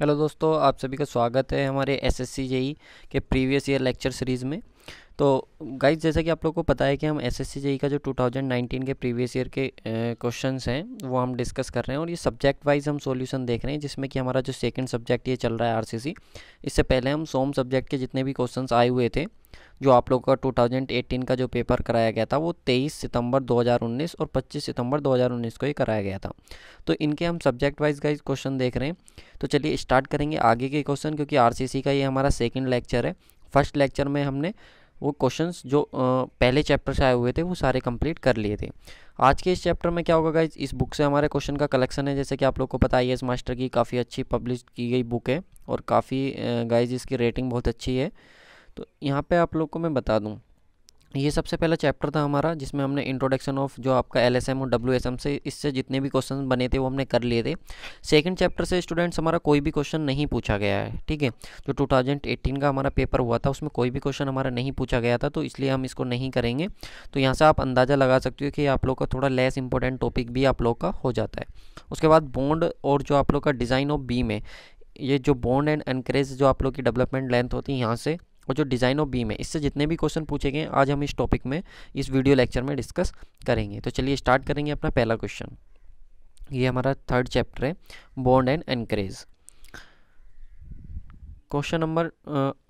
hello दोस्तों आप सभी का स्वागत है हमारे एस एस सी जेई के प्रीवियस ईयर लेक्चर सीरीज़ में तो गाइज जैसा कि आप लोग को पता है कि हम एस एस e का जो 2019 के प्रीवियस ईयर के क्वेश्चन हैं वो हम डिस्कस कर रहे हैं और ये सब्जेक्ट वाइज हम सॉल्यूशन देख रहे हैं जिसमें कि हमारा जो सेकंड सब्जेक्ट ये चल रहा है आरसीसी इससे पहले हम सोम सब्जेक्ट के जितने भी क्वेश्चन आए हुए थे जो आप लोगों का 2018 का जो पेपर कराया गया था वो 23 सितंबर 2019 और 25 सितंबर 2019 को ही कराया गया था तो इनके हम सब्जेक्ट वाइज गाइज क्वेश्चन देख रहे हैं तो चलिए स्टार्ट करेंगे आगे के क्वेश्चन क्योंकि आरसीसी का ये हमारा सेकंड लेक्चर है फर्स्ट लेक्चर में हमने वो क्वेश्चंस जो पहले चैप्टर से आए हुए थे वो सारे कंप्लीट कर लिए थे आज के इस चैप्टर में क्या होगा गाइज इस बुक से हमारे क्वेश्चन का कलेक्शन है जैसे कि आप लोग को पता है एस मास्टर की काफ़ी अच्छी पब्लिश की गई बुक है और काफ़ी गाइज इसकी रेटिंग बहुत अच्छी है तो यहाँ पे आप लोग को मैं बता दूँ ये सबसे पहला चैप्टर था हमारा जिसमें हमने इंट्रोडक्शन ऑफ जो आपका एल एस एम और डब्ल्यू एस एम से इससे जितने भी क्वेश्चन बने थे वो हमने कर लिए थे सेकंड चैप्टर से स्टूडेंट्स हमारा कोई भी क्वेश्चन नहीं पूछा गया है ठीक है जो 2018 का हमारा पेपर हुआ था उसमें कोई भी क्वेश्चन हमारा नहीं पूछा गया था तो इसलिए हम इसको नहीं करेंगे तो यहाँ से आप अंदाज़ा लगा सकते हो कि आप लोग का थोड़ा लेस इंपॉर्टेंट टॉपिक भी आप लोग का हो जाता है उसके बाद बॉन्ड और जो आप लोग का डिज़ाइन ऑफ बीम है ये जो बॉन्ड एंड एनकरेज जो आप लोग की डेवलपमेंट लेंथ होती है यहाँ से और जो डिज़ाइन ऑफ बीम है इससे जितने भी क्वेश्चन पूछे गए आज हम इस टॉपिक में इस वीडियो लेक्चर में डिस्कस करेंगे तो चलिए स्टार्ट करेंगे अपना पहला क्वेश्चन ये हमारा थर्ड चैप्टर है bond and anchorage question number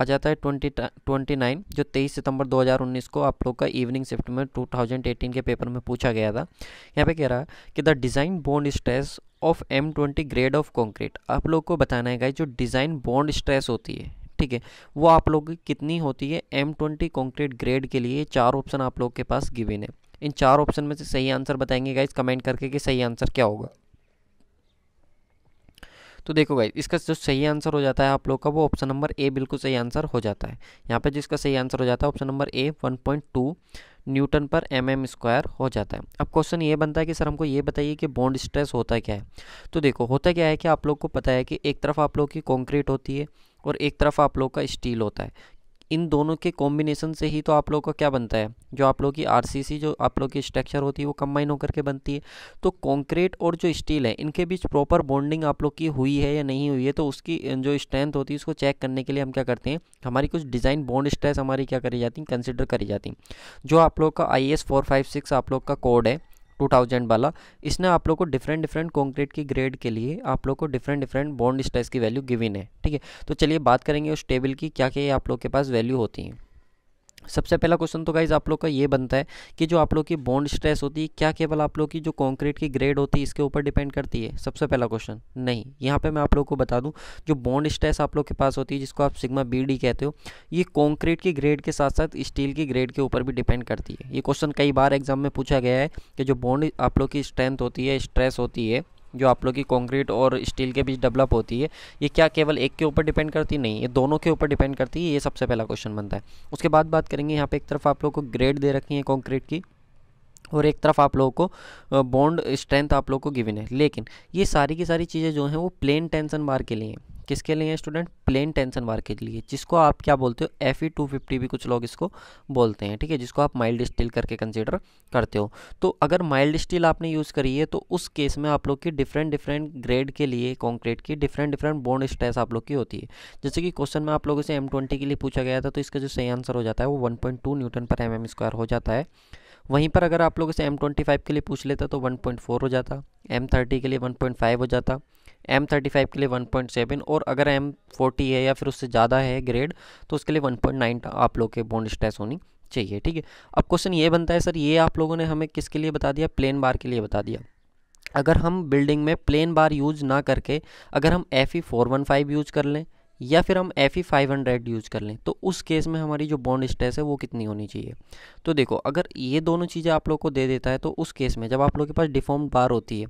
आ जाता है ट्वेंटी ट्वेंटी नाइन जो तेईस सितंबर 2019 को आप लोग का इवनिंग शिफ्ट में 2018 के पेपर में पूछा गया था यहाँ पे कह रहा है कि the design bond stress of M twenty grade of concrete आप लोग को बताना है जो डिज़ाइन बॉन्ड स्ट्रेस होती है ठीक है वो आप लोग कितनी होती है एम ट्वेंटी कॉन्क्रीट ग्रेड के लिए चार ऑप्शन आप लोग के पास गिविन है इन चार ऑप्शन में से सही आंसर बताएंगे गाइज कमेंट करके कि सही आंसर क्या होगा तो देखो गाइज इसका जो सही आंसर हो जाता है आप लोग का वो ऑप्शन नंबर ए बिल्कुल सही आंसर हो जाता है यहाँ पे जिसका सही आंसर हो जाता है option number A 1.2 newton per M M square हो जाता है अब क्वेश्चन ये बनता है कि सर हमको ये बताइए कि बॉन्ड स्ट्रेस होता क्या है तो देखो होता क्या है कि आप लोग को पता है कि एक तरफ आप लोग की कॉन्क्रीट होती है और एक तरफ आप लोग का स्टील होता है इन दोनों के कॉम्बिनेशन से ही तो आप लोग का क्या बनता है जो आप लोग की आरसीसी जो आप लोग की स्ट्रक्चर होती है वो कम्बाइन होकर के बनती है तो कंक्रीट और जो स्टील है इनके बीच प्रॉपर बॉन्डिंग आप लोग की हुई है या नहीं हुई है तो उसकी जो स्ट्रेंथ होती है उसको चेक करने के लिए हम क्या करते हैं हमारी कुछ डिज़ाइन बॉन्ड स्ट्रेस हमारी क्या करी जाती है कंसिडर करी जाती हैं जो आप लोग का आई एस आप लोग का कोड है 2000 वाला इसने आप लोग को डिफरेंट डिफरेंट कॉन्क्रीट की ग्रेड के लिए आप लोग को डिफरेंट डिफरेंट बॉन्ड स्ट्रेस की वैल्यू गिविन है ठीक है तो चलिए बात करेंगे उस टेबल की क्या क्या आप लोग के पास वैल्यू होती हैं सबसे पहला क्वेश्चन तो गाइज आप लोग का ये बनता है कि जो आप लोग की बॉन्ड स्ट्रेस होती है क्या केवल आप लोग की जो कंक्रीट की ग्रेड होती है इसके ऊपर डिपेंड करती है सबसे पहला क्वेश्चन नहीं यहाँ पे मैं आप लोग को बता दूँ जो बॉन्ड स्ट्रेस आप लोग के पास होती है जिसको आप सिग्मा बी डी कहते हो ये कॉन्क्रीट की ग्रेड के साथ साथ स्टील की ग्रेड के ऊपर भी डिपेंड करती है ये क्वेश्चन कई बार एग्जाम में पूछा गया है कि जो बॉन्ड आप लोग की स्ट्रेंथ होती है स्ट्रेस होती है जो आप लोग की कंक्रीट और स्टील के बीच डेवलप होती है ये क्या केवल एक के ऊपर डिपेंड करती नहीं ये दोनों के ऊपर डिपेंड करती है ये सबसे पहला क्वेश्चन बनता है उसके बाद बात करेंगे यहाँ पे एक तरफ आप लोग को ग्रेड दे रखी है कॉन्क्रीट की और एक तरफ आप लोगों को बॉन्ड स्ट्रेंथ आप लोगों को गिविन है लेकिन ये सारी की सारी चीज़ें जो हैं वो प्लेन टेंशन बार के लिए हैं किसके लिए स्टूडेंट प्लेन टेंशन बार के लिए जिसको आप क्या बोलते हो एफ ई टू फिफ्टी भी कुछ लोग इसको बोलते हैं ठीक है जिसको आप माइल्ड स्टील करके कंसिडर करते हो तो अगर माइल्ड स्टील आपने यूज़ करी है तो उस केस में आप लोग की डिफरेंट डिफरेंट ग्रेड के लिए कॉन्क्रीट की डिफरेंट डिफरेंट बॉन्ड स्ट्रेस आप लोग की होती है जैसे कि क्वेश्चन में आप लोगों से एम ट्वेंटी के लिए पूछा गया था तो इसका जो सही आंसर हो जाता है वो one point two newton per M M square हो जाता है वहीं पर अगर आप लोगों से एम ट्वेंटी फाइव के लिए पूछ लेता तो वन पॉइंट फोर हो जाता एम थर्टी के लिए वन पॉइंट फाइव हो जाता एम थर्टी फाइव के लिए वन पॉइंट सेवन और अगर एम फोर्टी है या फिर उससे ज़्यादा है ग्रेड तो उसके लिए वन पॉइंट नाइन आप लोग के बॉन्ड स्ट्रेस होनी चाहिए ठीक है अब क्वेश्चन ये बनता है सर ये आप लोगों ने हमें किसके लिए बता दिया प्लेन बार के लिए बता दिया अगर हम बिल्डिंग में प्लेन बार यूज ना करके अगर हम F E four one five use कर लें या फिर हम F E five hundred use कर लें तो उस केस में हमारी जो बॉन्ड स्ट्रेस है वो कितनी होनी चाहिए तो देखो अगर ये दोनों चीज़ें आप लोग को दे देता है तो उस केस में जब आप लोग के पास डिफॉर्म बार होती है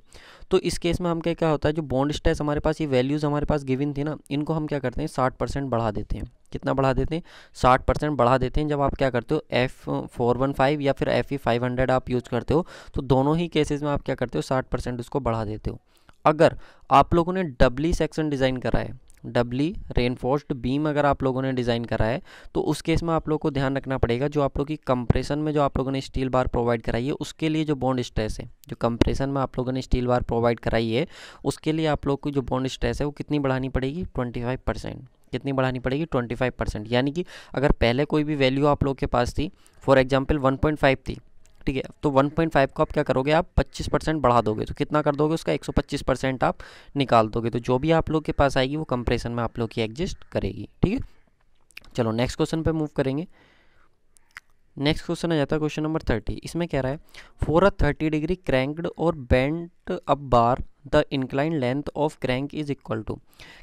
तो इस केस में हम क्या क्या होता है जो बॉन्ड स्ट्रेस हमारे पास ये वैल्यूज़ हमारे पास गिविन थी ना इनको हम क्या करते हैं साठ परसेंट बढ़ा देते हैं कितना बढ़ा देते हैं साठ परसेंट बढ़ा देते हैं जब आप क्या करते हो एफ़ फोर वन फाइव या फिर एफ़ ई फाइव हंड्रेड आप यूज़ करते हो तो दोनों ही केसेज़ में आप क्या करते हो साठ परसेंट उसको बढ़ा देते हो अगर आप लोगों ने डबली सेक्शन डिज़ाइन करा है डबली रेनफोर्स्ड बीम अगर आप लोगों ने डिज़ाइन करा है तो उस केस में आप लोग को ध्यान रखना पड़ेगा जो आप लोग की कंप्रेशन में जो आप लोगों ने स्टील बार प्रोवाइड कराई है उसके लिए जो बॉन्ड स्ट्रेस है जो कंप्रेशन में आप लोगों ने स्टील बार प्रोवाइड कराई है उसके लिए आप लोग की जो बॉन्ड स्ट्रेस है वो कितनी बढ़ानी पड़ेगी ट्वेंटी फाइव परसेंट कितनी बढ़ानी पड़ेगी ट्वेंटी परसेंट यानी कि अगर पहले कोई भी वैल्यू आप लोग के पास थी फॉर एग्जाम्पल वन थी ठीक है तो 1.5 को आप क्या करोगे आप 25 परसेंट बढ़ा दोगे तो कितना कर दोगे उसका 125 परसेंट आप निकाल दोगे तो जो भी आप लोग के पास आएगी वो कंप्रेशन में आप लोग की एग्जिस्ट करेगी ठीक है चलो नेक्स्ट क्वेश्चन पे मूव करेंगे नेक्स्ट क्वेश्चन आ जाता है क्वेश्चन नंबर थर्टी इसमें कह रहा है for a thirty degree cranked और bent up bar the incline length of crank is equal to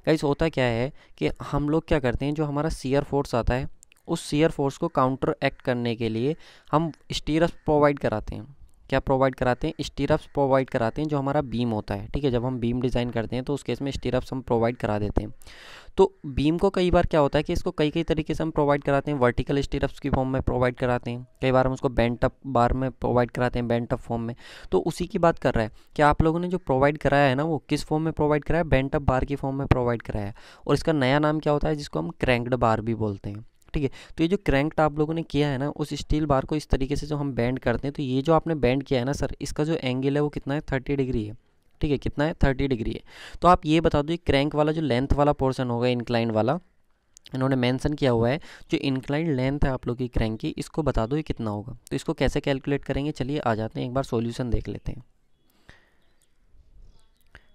guys होता क्या है कि हम लोग क्या करते हैं जो हमारा सीयर फोर्स आता है उस सीयर फोर्स को काउंटर एक्ट करने के लिए हम स्टीरअप्स प्रोवाइड कराते हैं क्या प्रोवाइड कराते हैं स्टीरअप्स प्रोवाइड कराते हैं जो हमारा बीम होता है ठीक है जब हम बीम डिज़ाइन करते हैं तो उस केस में स्टीरअप्स हम प्रोवाइड करा देते हैं तो बीम को कई बार क्या होता है कि इसको कई कई तरीके से हम प्रोवाइड कराते हैं वर्टिकल स्टीरअप्स की फॉर्म में प्रोवाइड कराते हैं कई बार हम उसको बैंड अप बार में प्रोवाइड कराते हैं बैंड अप फॉर्म में तो उसी की बात कर रहा है कि आप लोगों ने जो प्रोवाइड कराया है ना वो किस फॉर्म में प्रोवाइड कराया बैंड अप बार की फॉर्म में प्रोवाइड कराया और इसका नया नाम क्या होता है जिसको हम क्रैंकड बार भी बोलते हैं ठीक है तो ये जो क्रैंक आप लोगों ने किया है ना उस स्टील बार को इस तरीके से जो हम बैंड करते हैं तो ये जो आपने बैंड किया है ना सर इसका जो एंगल है वो कितना है थर्टी डिग्री है ठीक है कितना है थर्टी डिग्री है तो आप ये बता दो क्रैंक वाला जो लेंथ वाला पोर्सन होगा इंक्लाइन वाला इन्होंने मेंशन किया हुआ है जो इंक्लाइन लेंथ है आप लोग की क्रैंक की इसको बता दो ये कितना होगा तो इसको कैसे कैलकुलेट करेंगे चलिए आ जाते हैं एक बार सॉल्यूशन देख लेते हैं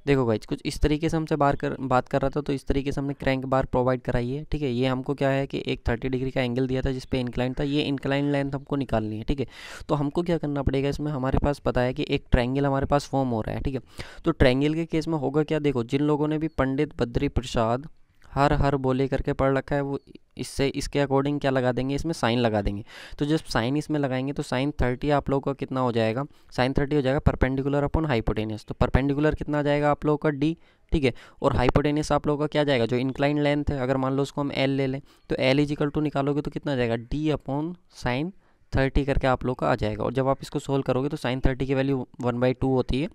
देखो भाई कुछ इस तरीके से हमसे बार कर बात कर रहा था तो इस तरीके से हमने क्रैंक बार प्रोवाइड कराई है ठीक है ये हमको क्या है कि एक थर्टी डिग्री का एंगल दिया था जिस पे इंक्लाइन था ये इंक्लाइन लेंथ हमको निकालनी है ठीक है तो हमको क्या करना पड़ेगा इसमें हमारे पास पता है कि एक ट्रैंगल हमारे पास फॉर्म हो रहा है ठीक है तो ट्रैंगल के केस में होगा क्या देखो जिन लोगों ने भी पंडित बद्री प्रसाद हर हर बोले करके पढ़ रखा है वो इससे इसके अकॉर्डिंग क्या लगा देंगे इसमें साइन लगा देंगे तो जब साइन इसमें लगाएंगे तो साइन थर्टी आप लोगों का कितना हो जाएगा साइन थर्टी हो जाएगा परपेंडिकुलर अपॉन हाइपोटेनियस तो परपेंडिकुलर कितना आ जाएगा आप लोगों का डी ठीक है और हाइपोटेनियस आप लोगों का क्या जाएगा जो इंक्लाइन लेंथ है अगर मान लो उसको हम एल ले लें तो एल इजिकल टू निकालोगे तो कितना जाएगा डी अपॉन साइन थर्टी करके आप लोग का आ जाएगा और जब आप इसको सोल्व करोगे तो साइन थर्टी की वैल्यू वन बाई टू होती है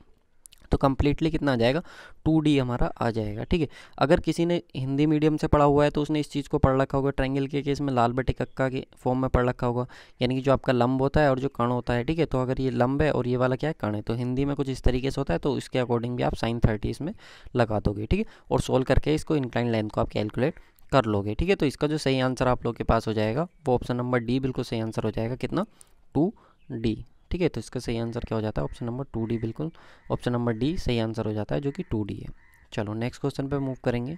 तो कम्प्लीटली कितना आ जाएगा टू हमारा आ जाएगा ठीक है अगर किसी ने हिंदी मीडियम से पढ़ा हुआ है तो उसने इस चीज़ को पढ़ रखा होगा ट्रैंगल के केस में लाल बटे कक्का के फॉर्म में पढ़ रखा होगा यानी कि जो आपका लंब होता है और जो कण होता है ठीक है तो अगर ये लंब है और ये वाला क्या है कण है तो हिंदी में कुछ इस तरीके से होता है तो उसके अकॉर्डिंग भी आप साइन थर्टी इसमें लगा दोगे ठीक है और सोल्व करके इसको इंक्लाइन लेंथ को आप कैलकुलेट कर लोगे ठीक है तो इसका जो सही आंसर आप लोग के पास हो जाएगा वो ऑप्शन नंबर डी बिल्कुल सही आंसर हो जाएगा कितना टू डी ठीक है तो इसका सही आंसर क्या हो जाता है ऑप्शन नंबर टू डी बिल्कुल ऑप्शन नंबर डी सही आंसर हो जाता है जो कि टू डी है चलो नेक्स्ट क्वेश्चन पे मूव करेंगे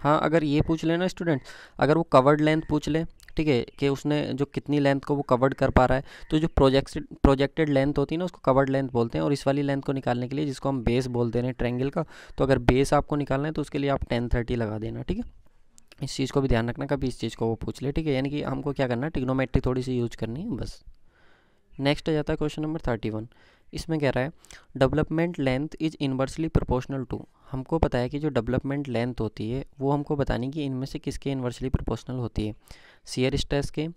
हाँ अगर ये पूछ लेना स्टूडेंट अगर वो कवर्ड लेंथ पूछ ले ठीक है कि उसने जो कितनी लेंथ को वो कवर्ड कर पा रहा है तो जो प्रोजेक्टेड प्रोजेक्टेड लेंथ होती है ना उसको कवर्ड लेंथ बोलते हैं और इस वाली लेंथ को निकालने के लिए जिसको हम बेस बोलते हैं ट्रेंगल का तो अगर बेस आपको निकालना है तो उसके लिए आप टेन थर्टी लगा देना ठीक है इस चीज़ को भी ध्यान रखना कभी इस चीज़ को वो पूछ ले ठीक है यानी कि हमको क्या करना है टिग्नोमेट्री थोड़ी सी यूज करनी है बस नेक्स्ट आ जाता है क्वेश्चन नंबर थर्टी वन इसमें कह रहा है development length is inversely proportional to हमको पता है कि जो डेवलपमेंट लेंथ होती है वो हमको बतानी कि इनमें से किसके इन्वर्सली प्रोपोर्शनल होती है सीयर स्ट्रेस के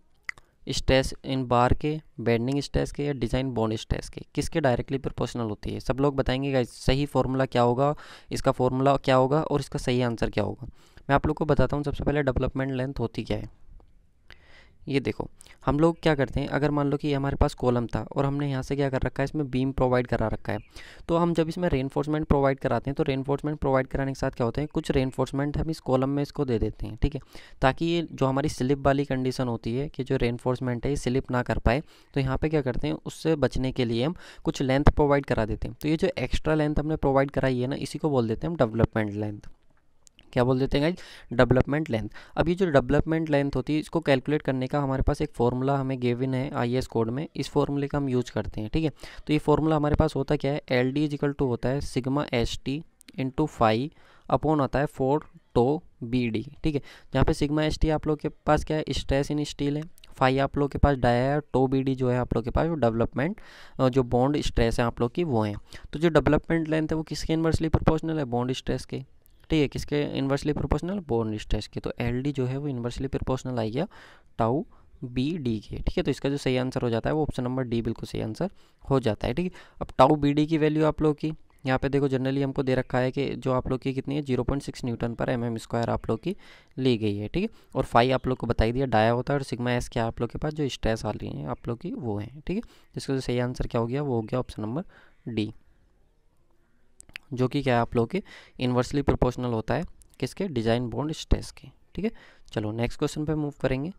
स्ट्रेस इन बार के बैंडिंग स्ट्रेस के या डिज़ाइन बॉन्ड स्ट्रेस के किसके डायरेक्टली प्रोपोर्शनल होती है सब लोग बताएंगे गाइस सही फॉर्मूला क्या होगा इसका फॉर्मूला क्या होगा और इसका सही आंसर क्या होगा मैं आप लोग को बताता हूँ सबसे पहले डेवलपमेंट लेंथ होती क्या है ये देखो हम लोग क्या करते हैं अगर मान लो कि हमारे पास कॉलम था और हमने यहाँ से क्या कर रखा है इसमें बीम प्रोवाइड करा रखा है तो हम जब इसमें रेनफोर्समेंट प्रोवाइड कराते हैं तो रेनफोर्समेंट प्रोवाइड कराने के साथ क्या होते हैं कुछ रेनफोर्समेंट हम इस कॉलम में इसको दे देते हैं ठीक है ताकि ये जो हमारी स्लिप वाली कंडीशन होती है कि जो रेनफोर्समेंट है ये स्लिप ना कर पाए तो यहाँ पर क्या करते हैं उससे बचने के लिए हम कुछ लेंथ प्रोवाइड करा देते हैं तो ये जो एक्स्ट्रा लेंथ हमने प्रोवाइड कराई है ना इसी को बोल देते हैं हम डेवलपमेंट लेंथ क्या बोल देते हैं गाइज डेवलपमेंट लेंथ अब ये जो डेवलपमेंट लेंथ होती है इसको कैलकुलेट करने का हमारे पास एक फॉर्मूला हमें गेविन है आई कोड में इस फॉर्मूले का हम यूज़ करते हैं ठीक है तो ये फॉर्मूला हमारे पास होता क्या है एल डी इजिकल टू होता है sigma S T into five upon होता है फोर टो बी डी ठीक है जहाँ पे सिग्मा एस टी आप लोग के पास क्या है स्ट्रेस इन स्टील है फाइव आप लोग के पास डाया है टो बी डी जो है आप लोग के पास डेवलपमेंट जो बॉन्ड स्ट्रेस है आप लोग की वो है तो जो डेवलपमेंट लेंथ है वो किसके इन्वर्सली प्रोपोर्शनल है बॉन्ड स्ट्रेस के ठीक है किसके इन्वर्सली प्रोपोर्शनल बोर्न स्ट्रेस के तो एल जो है वो इन्वर्सली प्रोपोर्शनल आई गया टाउ बी डी के ठीक है तो इसका जो सही आंसर हो जाता है वो ऑप्शन नंबर डी बिल्कुल सही आंसर हो जाता है ठीक है अब टाउ बी डी की वैल्यू आप लोग की यहाँ पे देखो जनरली हमको दे रखा है कि जो आप लोग की कितनी है zero point six newton per M M square आप लोग की ली गई है ठीक है और फाइव आप लोग को बताई दिया डाया होता है और सिग्मा एस क्या आप लोग के पास जो स्ट्रेस आ रही है आप लोग की वो है ठीक है इसका जो सही आंसर क्या हो गया वो हो गया ऑप्शन नंबर डी जो कि क्या है आप लोग के इन्वर्सली प्रोपोर्शनल होता है किसके डिजाइन बॉन्ड स्ट्रेस के ठीक है चलो नेक्स्ट क्वेश्चन पे मूव करेंगे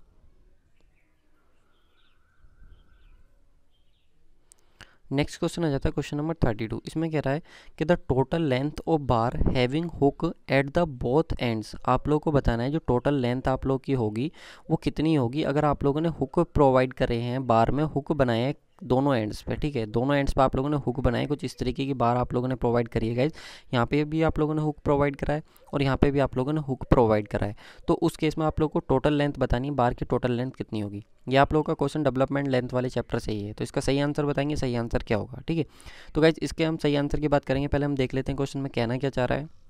नेक्स्ट क्वेश्चन आ जाता है क्वेश्चन नंबर थर्टी टू इसमें कह रहा है कि the total length of bar having hook at the both ends आप लोगों को बताना है जो टोटल लेंथ आप लोग की होगी वो कितनी होगी अगर आप लोगों ने हुक प्रोवाइड करे हैं बार में हुक बनाए हैं दोनों एंड्स पे ठीक है दोनों एंड्स पे आप लोगों ने हुक बनाए कुछ इस तरीके की बार आप लोगों ने प्रोवाइड करी है गाइज यहाँ पे भी आप लोगों ने हुक प्रोवाइड कराए और यहाँ पे भी आप लोगों ने हुक प्रोवाइड कराए तो उस केस में आप लोग को टोटल लेंथ बतानी है बार की टोटल लेंथ कितनी होगी ये आप लोगों का क्वेश्चन डेवलपमेंट लेंथ वाले चैप्टर से ही है तो इसका सही आंसर बताएंगे सही आंसर क्या होगा ठीक है तो गाइज इसके हम सही आंसर की बात करेंगे पहले हम देख लेते हैं क्वेश्चन में कहना क्या चाह रहा है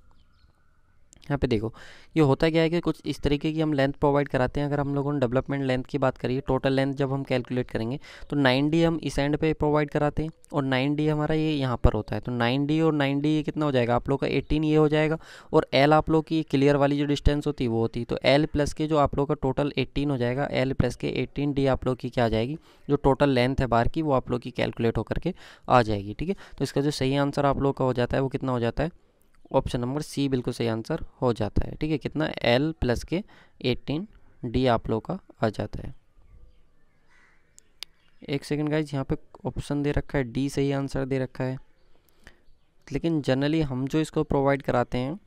यहाँ पे देखो ये होता क्या है कि कुछ इस तरीके की हम लेंथ प्रोवाइड कराते हैं अगर हम लोगों ने डेवलपमेंट लेंथ की बात करिए टोटल लेंथ जब हम कैलकुलेट करेंगे तो 9D हम इस एंड पे प्रोवाइड कराते हैं और 9D हमारा ये यहाँ पर होता है तो 9D और 9D ये कितना हो जाएगा आप लोग का 18 ये हो जाएगा और एल आप लोग की क्लियर वाली जो डिस्टेंस होती है वो होती तो एल प्लस के जो आप लोग का टोटल एट्टीन हो जाएगा एल प्लस के एट्टीन डी आप लोग की क्या आ जाएगी जो टोटल लेंथ है बार की वो आप लोग की कैलकुलेट होकर के आ जाएगी ठीक है तो इसका जो सही आंसर आप लोग का हो जाता है वो कितना हो जाता है ऑप्शन नंबर सी बिल्कुल सही आंसर हो जाता है ठीक है कितना एल प्लस के एटीन डी आप लोग का आ जाता है एक सेकंड गाइज यहाँ पे ऑप्शन दे रखा है डी सही आंसर दे रखा है लेकिन जनरली हम जो इसको प्रोवाइड कराते हैं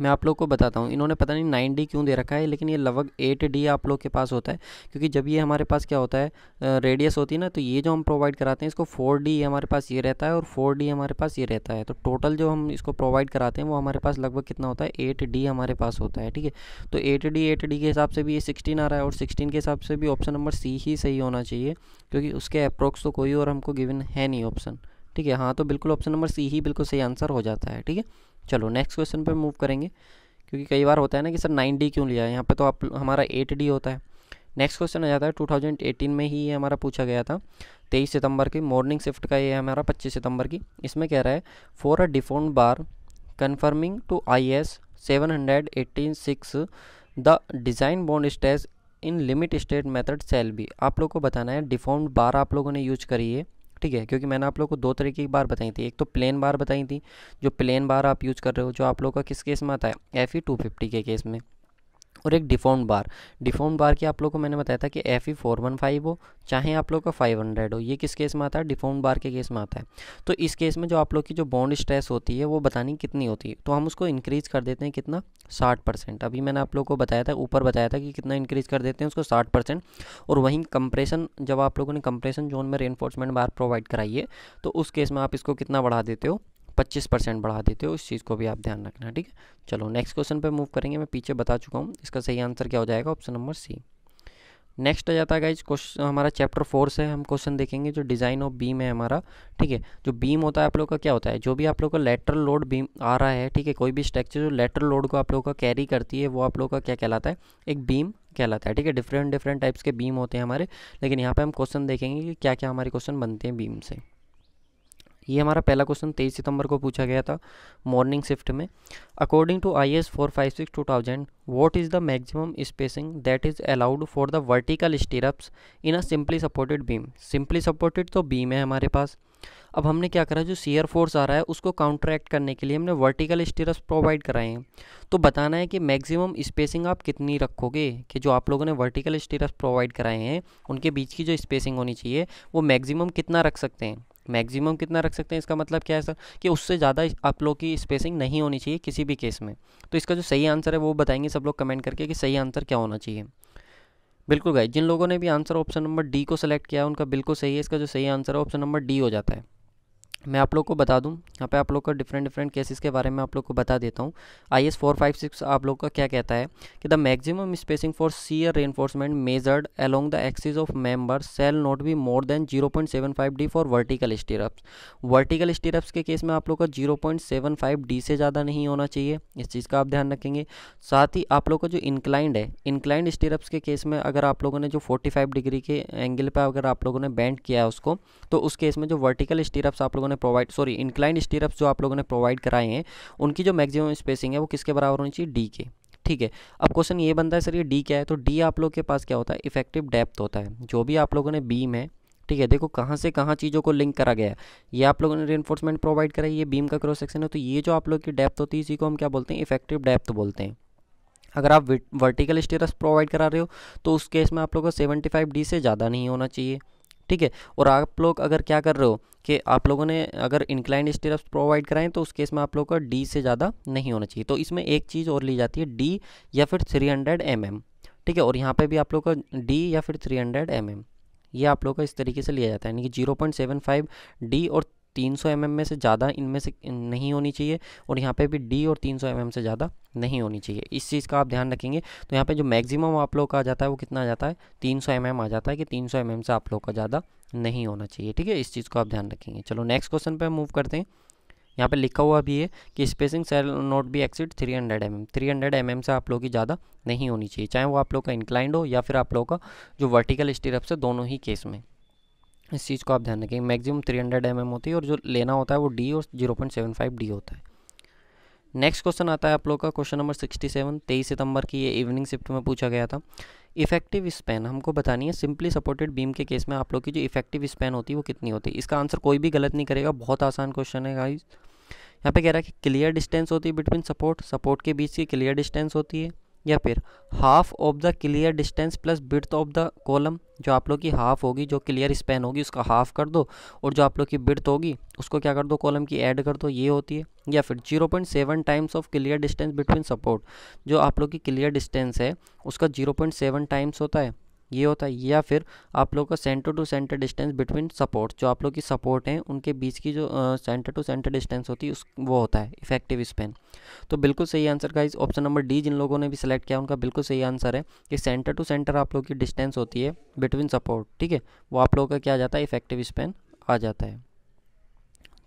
मैं आप लोग को बताता हूँ इन्होंने पता नहीं नाइन डी क्यों दे रखा है लेकिन ये लगभग एट डी आप लोग के पास होता है क्योंकि जब ये हमारे पास क्या होता है रेडियस होती है ना तो ये जो हम प्रोवाइड कराते हैं इसको फोर डी हमारे पास ये रहता है और फोर डी हमारे पास ये रहता है तो टोटल जो हम इसको प्रोवाइड कराते हैं वो हमारे पास लगभग कितना होता है एट डी हमारे पास होता है ठीक है तो एट डी एट डी के हिसाब से भी ये सिक्सटीन आ रहा है और सिक्सटीन के हिसाब से भी ऑप्शन नंबर सी ही सही होना चाहिए क्योंकि उसके अप्रोक्स तो कोई और हमको गिवन है नहीं ऑप्शन ठीक है हाँ तो बिल्कुल ऑप्शन नंबर सी ही बिल्कुल सही आंसर हो जाता है ठीक है चलो नेक्स्ट क्वेश्चन पे मूव करेंगे क्योंकि कई बार होता है ना कि सर नाइन डी क्यों लिया है यहाँ पे तो आप हमारा एट डी होता है नेक्स्ट क्वेश्चन आ जाता है 2018 में ही ये हमारा पूछा गया था 23 सितंबर की मॉर्निंग शिफ्ट का ये हमारा 25 सितंबर की इसमें कह रहा है for a deformed bar conforming to I S seven hundred eighteen six the design bond stage in limit state method shall भी आप लोग को बताना है डिफोन बार आप लोगों ने यूज करी है ठीक है क्योंकि मैंने आप लोग को दो तरीके की बार बताई थी एक तो प्लेन बार बताई थी जो प्लेन बार आप यूज़ कर रहे हो जो आप लोग का किस केस में आता है एफ ई टू फिफ्टी के केस में और एक डिफॉर्म बार डिफॉर्म बार की आप लोग को मैंने बताया था कि F E four one five हो चाहे आप लोग का फाइव हंड्रेड हो ये किस केस में आता है डिफॉर्म बार के केस में आता है तो इस केस में जो आप लोग की जो बॉन्ड स्ट्रेस होती है वो बतानी कितनी होती है तो हम उसको इंक्रीज़ कर देते हैं कितना साठ परसेंट अभी मैंने आप लोग को बताया था ऊपर बताया था कि कितना इंक्रीज़ कर देते हैं उसको साठ परसेंट और वहीं कंप्रेशन जब आप लोगों ने कंप्रेशन जोन में रेनफोर्समेंट बार प्रोवाइड कराई है तो उस केस में आप इसको कितना बढ़ा देते हो पच्चीस परसेंट बढ़ा देते हो उस चीज़ को भी आप ध्यान रखना ठीक है चलो नेक्स्ट क्वेश्चन पे मूव करेंगे मैं पीछे बता चुका हूँ इसका सही आंसर क्या हो जाएगा ऑप्शन नंबर सी नेक्स्ट आ जाता है गाइज क्वेश्चन हमारा चैप्टर फोर से हम क्वेश्चन देखेंगे जो डिज़ाइन ऑफ बीम है हमारा ठीक है जो बीम होता है आप लोग का क्या होता है जो भी आप लोग का लेटरल लोड बीम आ रहा है ठीक है कोई भी स्ट्रक्चर जो लेटरल लोड को आप लोग का कैरी करती है वो आप लोग का क्या कहलाता है एक बीम कहलाता है ठीक है डिफरेंट डिफरेंट टाइप्स के बीम होते हैं हमारे लेकिन यहाँ पर हम क्वेश्चन देखेंगे कि क्या क्या हमारे क्वेश्चन बनते हैं बीम से ये हमारा पहला क्वेश्चन तेईस सितंबर को पूछा गया था मॉर्निंग शिफ्ट में according to I S four five six two thousand what is the maximum spacing that is allowed for the vertical stirrups in a simply supported beam simply supported तो beam है हमारे पास अब हमने क्या करा जो shear force आ रहा है उसको काउंट्रैक्ट करने के लिए हमने वर्टिकल स्टिरप्स प्रोवाइड कराए हैं तो बताना है कि मैक्सिमम स्पेसिंग आप कितनी रखोगे कि जो आप लोगों ने वर्टिकल स्टीरअप्स प्रोवाइड कराए हैं उनके बीच की जो स्पेसिंग होनी चाहिए वो मैक्सिमम कितना रख सकते हैं मैक्सिमम कितना रख सकते हैं इसका मतलब क्या है सर कि उससे ज़्यादा आप लोग की स्पेसिंग नहीं होनी चाहिए किसी भी केस में तो इसका जो सही आंसर है वो बताएंगे सब लोग कमेंट करके कि सही आंसर क्या होना चाहिए बिल्कुल गाइज जिन लोगों ने भी आंसर ऑप्शन नंबर डी को सेलेक्ट किया है उनका बिल्कुल सही है इसका जो सही आंसर है ऑप्शन नंबर डी हो जाता है मैं आप लोग को बता दूं यहाँ पे आप लोग का डिफरेंट डिफरेंट केसेस के बारे में आप लोग को बता देता हूँ I S four five six आप लोग का क्या कहता है कि the maximum spacing for shear reinforcement measured along the axis of member shall not be more than zero point seven five D for vertical stirrups vertical stirrups के case में आप लोग का zero point seven five D से ज़्यादा नहीं होना चाहिए इस चीज़ का आप ध्यान रखेंगे साथ ही आप लोग का जो इंक्लाइंड है इंक्लाइंड स्टीरप्स के केस में अगर आप लोगों ने जो फोर्टी फाइव डिग्री के एंगल पर अगर आप लोगों ने बैंड किया है उसको तो उस केस में जो वर्टिकल स्टीरप्स आप लोगों ने ने प्रोवाइड सॉरी इंक्लाइंड स्टीरअप्स जो आप लोगों ने प्रोवाइड कराए हैं उनकी जो मैक्सिमम स्पेसिंग है वो किसके बराबर होनी चाहिए डी के ठीक है अब क्वेश्चन ये बनता है सर ये डी क्या है तो डी आप लोग के पास क्या होता है इफेक्टिव डेप्थ होता है जो भी आप लोगों ने बीम है ठीक है देखो कहाँ से कहाँ चीज़ों को लिंक करा गया ये आप लोगों ने रेनफोर्समेंट प्रोवाइड कराई ये बीम का क्रॉस सेक्शन है तो ये जो आप लोग की डेप्थ होती है इसी को हम क्या बोलते हैं इफेक्टिव डेप्थ बोलते हैं अगर आप वर्टिकल स्टेरस प्रोवाइड करा रहे हो तो उस केस में आप लोगों को सेवेंटी फाइव डी से ज़्यादा नहीं होना चाहिए ठीक है और आप लोग अगर क्या कर रहे हो कि आप लोगों ने अगर इंक्लाइंड स्टेप्स प्रोवाइड कराएं तो उस केस में आप लोग का डी से ज़्यादा नहीं होना चाहिए तो इसमें एक चीज़ और ली जाती है डी या फिर थ्री हंड्रेड एम एम ठीक है और यहाँ पे भी आप लोग का डी या फिर थ्री हंड्रेड एम एम ये आप लोग का इस तरीके से लिया जाता है यानी कि zero point seven five D और 300 सौ mm में से ज़्यादा इनमें से नहीं होनी चाहिए और यहाँ पे भी डी और 300 सौ mm से ज़्यादा नहीं होनी चाहिए इस चीज़ का आप ध्यान रखेंगे तो यहाँ पे जो मैक्सिमम आप लोग का आ जाता है वो कितना आ जाता है 300 सौ mm आ जाता है कि 300 सौ mm से आप लोग का ज़्यादा नहीं होना चाहिए ठीक है इस चीज़ को आप ध्यान रखेंगे चलो नेक्स्ट क्वेश्चन पर मूव करते हैं यहाँ पे लिखा हुआ भी है कि spacing shall not be exceed 300 hundred M M three hundred M M से आप लोग की ज़्यादा नहीं होनी चाहिए चाहे वो आप लोग का इंक्लाइंड हो या फिर आप लोगों का जो वर्टिकल स्टीरअप से दोनों ही केस में इस चीज़ को आप ध्यान रखें मैक्सिमम 300 हंड्रेड mm होती है और जो लेना होता है वो डी और 0.75 डी होता है नेक्स्ट क्वेश्चन आता है आप लोग का क्वेश्चन नंबर 67 तेईस सितंबर की ये इवनिंग शिफ्ट में पूछा गया था इफेक्टिव स्पैन हमको बतानी है सिंपली सपोर्टेड बीम के केस में आप लोग की जो इफेक्टिव स्पैन होती है वो कितनी होती है इसका आंसर कोई भी गलत नहीं करेगा बहुत आसान क्वेश्चन है गाइज यहाँ पे कह रहा है कि क्लियर डिस्टेंस होती है बिटवीन सपोर्ट सपोर्ट के बीच की क्लियर डिस्टेंस होती है या फिर half of the clear distance plus breadth of the column जो आप लोग की हाफ होगी जो क्लियर स्पेन होगी उसका हाफ कर दो और जो आप लोग की बिर्थ होगी उसको क्या कर दो कॉलम की ऐड कर दो ये होती है या फिर zero point seven times of clear distance between support जो आप लोग की क्लियर डिस्टेंस है उसका जीरो पॉइंट सेवन टाइम्स होता है ये होता है या फिर आप लोग का centre to centre distance between support जो आप लोग की सपोर्ट हैं उनके बीच की जो सेंटर टू सेंटर डिस्टेंस होती है उस वो होता है इफेक्टिव स्पेन तो बिल्कुल सही आंसर का इस ऑप्शन नंबर डी जिन लोगों ने भी सिलेक्ट किया उनका बिल्कुल सही आंसर है कि सेंटर टू सेंटर आप लोग की डिस्टेंस होती है बिटवीन सपोर्ट ठीक है वो आप लोगों का क्या आ जाता है इफेक्टिव स्पेन आ जाता है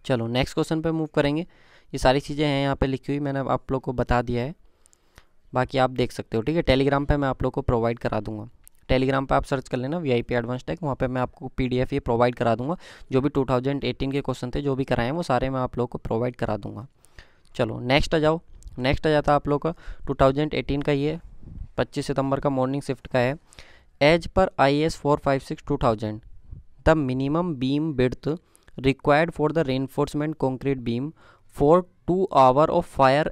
चलो नेक्स्ट क्वेश्चन पर मूव करेंगे ये सारी चीज़ें हैं यहाँ पर लिखी हुई मैंने आप लोग को बता दिया है बाकी आप देख सकते हो ठीक है टेलीग्राम पर मैं आप लोग को प्रोवाइड करा दूंगा टेलीग्राम पर आप सर्च कर लेना V I P advance tech वहाँ पर मैं आपको पी डी एफ ये प्रोवाइड करा दूंगा जो भी टू थाउजेंड एटीन के क्वेश्चन थे जो भी कराएं वो सारे मैं आप लोग को प्रोवाइड करा दूंगा चलो नेक्स्ट आ जाओ नेक्स्ट आ जाता आप लोग का टू थाउजेंड एटीन का ये पच्चीस सितंबर का मॉर्निंग शिफ्ट का है as per I S four five six two thousand the minimum beam width required for the reinforcement concrete beam for two hour of fire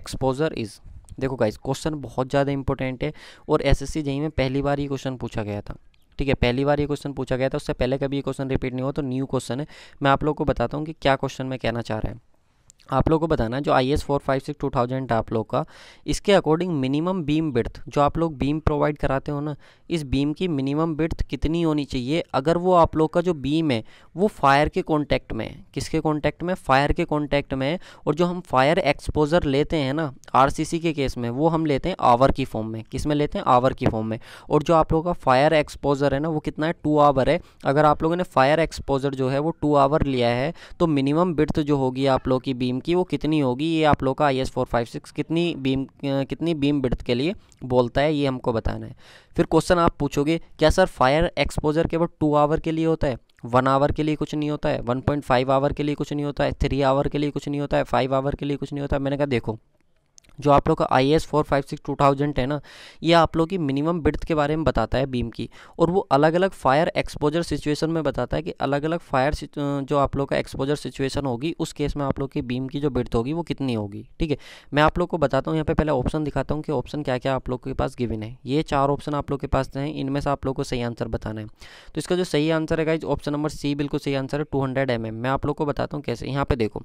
exposure is देखो guys question बहुत ज़्यादा important है और S S e में पहली बार ये question पूछा गया था ठीक है पहली बार ये क्वेश्चन पूछा गया था उससे पहले कभी ये क्वेश्चन रिपीट नहीं हुआ तो न्यू क्वेश्चन है मैं आप लोग को बताता हूँ कि क्या क्वेश्चन में कहना चाह रहा है आप लोग को बताना है जो I S four five six two thousand आप लोग का इसके अकॉर्डिंग मिनिमम बीम बिर्थ जो आप लोग बीम प्रोवाइड कराते हो ना इस बीम की मिनिमम बिर्थ कितनी होनी चाहिए अगर वो आप लोग का जो बीम है वो फायर के कॉन्टैक्ट में है किसके कॉन्टैक्ट में फायर के कॉन्टैक्ट में है और जो हम फायर एक्सपोजर लेते हैं ना आर सी सी के केस में वो हम लेते हैं आवर की फॉर्म में किस में लेते हैं आवर की फॉर्म में और जो आप लोग का फायर एक्सपोजर है ना वो कितना है टू आवर है अगर आप लोगों ने फायर एक्सपोजर जो है वो टू आवर लिया है तो मिनिमम बिड्थ जो होगी आप लोग की बीम बीम की वो कितनी होगी ये आप लोग का I S four five six कितनी बीम कितनी बीम बिड़त के लिए बोलता है ये हमको बताना है फिर क्वेश्चन आप पूछोगे क्या सर फायर एक्सपोजर केवल टू आवर के लिए होता है वन आवर के लिए कुछ नहीं होता है वन पॉइंट फाइव आवर के लिए कुछ नहीं होता है थ्री आवर के लिए कुछ नहीं होता है फाइव आवर के लिए कुछ नहीं होता है मैंने कहा देखो जो आप लोग का I S four five six two thousand है ना ये आप लोग की मिनिमम बिड्थ के बारे में बताता है बीम की और वो अलग अलग फायर एक्सपोजर सिचुएशन में बताता है कि अलग अलग फायर जो आप लोग का एक्सपोजर सिचुएशन होगी उस केस में आप लोग की बीम की जो बिड्थ होगी वो कितनी होगी ठीक है मैं आप लोग को बताता हूँ यहाँ पे पहले ऑप्शन दिखाता हूँ कि ऑप्शन क्या क्या आप लोग के पास गिविन है ये चार ऑप्शन आप लोग के पास हैं इनमें से आप लोग को सही आंसर बताना है तो इसका जो सही आंसर है ऑप्शन नंबर सी बिल्कुल सही आंसर है टू हंड्रेड एम एम मैं आप लोग को बताता हूँ कैसे यहाँ पे देखो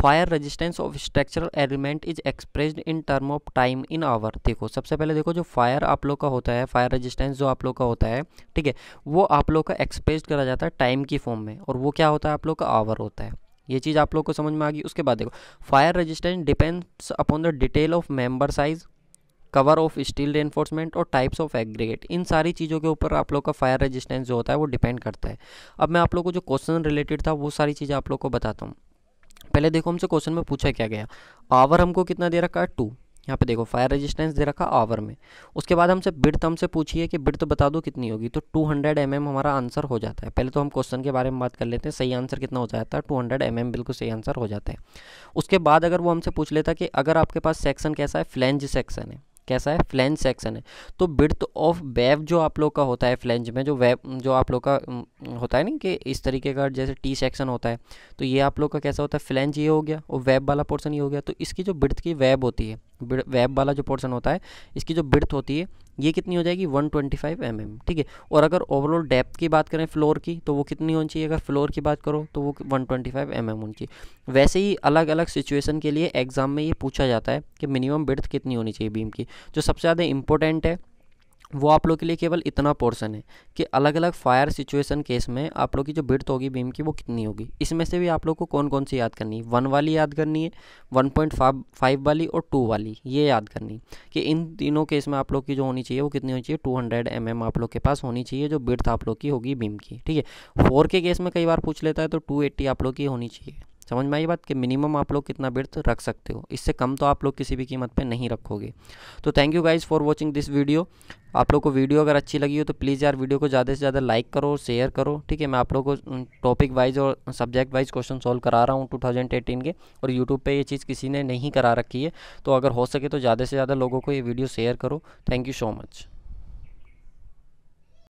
fire resistance of structural element is expressed in term of time in hour देखो सबसे पहले देखो जो फायर आप लोग का होता है फायर रेजिस्टेंस जो आप लोग का होता है ठीक है वो आप लोग का एक्सप्रेस करा जाता है टाइम की फॉर्म में और वो क्या होता है आप लोग का आवर होता है ये चीज़ आप लोग को समझ में आ गई उसके बाद देखो fire resistance depends upon the detail of member size cover of steel reinforcement और टाइप्स ऑफ एग्रीगेट इन सारी चीज़ों के ऊपर आप लोग का फायर रेजिस्टेंस जो होता है वो डिपेंड करता है अब मैं आप लोग को जो क्वेश्चन रिलेटेड था वो सारी चीज़ें आप लोग को बताता हूँ पहले देखो हमसे क्वेश्चन में पूछा क्या गया आवर हमको कितना दे रखा है टू यहाँ पे देखो फायर रेजिस्टेंस दे रखा आवर में उसके बाद हमसे बिड्थ हमसे पूछिए कि बिड्थ बता दो कितनी होगी तो 200 हंड्रेड mm हमारा आंसर हो जाता है पहले तो हम क्वेश्चन के बारे में बात कर लेते हैं सही आंसर कितना हो जाता है 200 हंड्रेड mm बिल्कुल सही आंसर हो जाता है उसके बाद अगर वो हमसे पूछ लेता कि अगर आपके पास सेक्शन कैसा है फ्लैंज सेक्शन है कैसा है फ्लेंज सेक्शन है तो ब्रथ ऑफ वेव जो आप लोग का होता है फ्लेंज में जो वेव जो आप लोग का होता है ना कि इस तरीके का जैसे टी सेक्शन होता है तो ये आप लोग का कैसा होता है फ्लेंज ये हो गया और वेब वाला पोर्सन ये हो गया तो इसकी जो ब्रथ की वेब होती है वेब वाला जो पोर्सन होता है इसकी जो ब्रथ होती है ये कितनी हो जाएगी वन ट्वेंटी mm, ठीक है और अगर ओवरऑल डेप्थ की बात करें फ्लोर की तो वो कितनी होनी चाहिए अगर फ्लोर की बात करो तो वो वन ट्वेंटी mm होनी चाहिए वैसे ही अलग अलग सिचुएशन के लिए एग्जाम में ये पूछा जाता है कि मिनिमम ब्रथ कितनी होनी चाहिए बीम की जो सबसे ज़्यादा इंपॉर्टेंट है वो आप लोग के लिए केवल इतना पोर्शन है कि अलग अलग फायर सिचुएशन केस में आप लोग की जो बिर्थ होगी बीम की वो कितनी होगी इसमें से भी आप लोग को कौन कौन सी याद करनी है वन वाली याद करनी है वन पॉइंट फाइव वाली और टू वाली ये याद करनी कि इन तीनों केस में आप लोग की जो होनी चाहिए वो कितनी होनी चाहिए टू हंड्रेड एम एम आप लोग के पास होनी चाहिए जो बिर्थ आप लोग की होगी बीम की ठीक है फोर के केस में कई बार पूछ लेता है तो टू एट्टी आप लोग की होनी चाहिए समझ में आई बात कि मिनिमम आप लोग कितना बिर्थ रख सकते हो इससे कम तो आप लोग किसी भी कीमत पे नहीं रखोगे तो thank you guys for watching this video आप लोग को वीडियो अगर अच्छी लगी हो तो प्लीज़ यार वीडियो को ज़्यादा से ज़्यादा लाइक करो शेयर करो ठीक है मैं आप लोग को टॉपिक वाइज और सब्जेक्ट वाइज क्वेश्चन सॉल्व करा रहा हूँ टू के और यूट्यूब पर ये चीज़ किसी ने नहीं करा रखी है तो अगर हो सके तो ज़्यादा से ज़्यादा लोगों को ये वीडियो शेयर करो थैंक यू सो मच